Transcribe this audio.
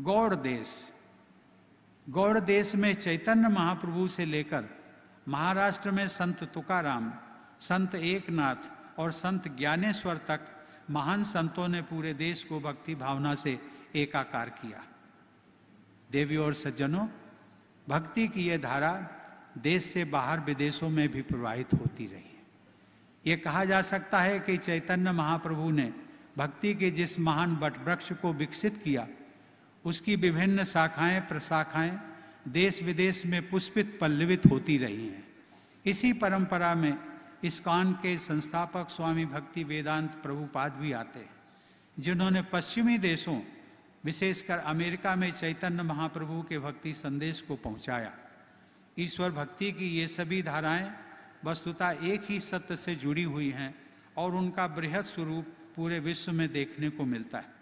गौड़ देश गौड़ देश में चैतन्य महाप्रभु से लेकर महाराष्ट्र में संत तुकाराम संत एकनाथ और संत ज्ञानेश्वर तक महान संतों ने पूरे देश को भक्ति भावना से एकाकार किया देवी और सज्जनों भक्ति की यह धारा देश से बाहर विदेशों में भी प्रवाहित होती रही ये कहा जा सकता है कि चैतन्य महाप्रभु ने भक्ति के जिस महान बटवृक्ष को विकसित किया उसकी विभिन्न शाखाएं प्रशाखाएं देश विदेश में पुष्पित पल्लवित होती रही हैं इसी परंपरा में इस्कान के संस्थापक स्वामी भक्ति वेदांत प्रभुपाद भी आते हैं जिन्होंने पश्चिमी देशों विशेषकर अमेरिका में चैतन्य महाप्रभु के भक्ति संदेश को पहुंचाया ईश्वर भक्ति की ये सभी धाराएं वस्तुतः एक ही सत्य से जुड़ी हुई हैं और उनका बृहद स्वरूप पूरे विश्व में देखने को मिलता है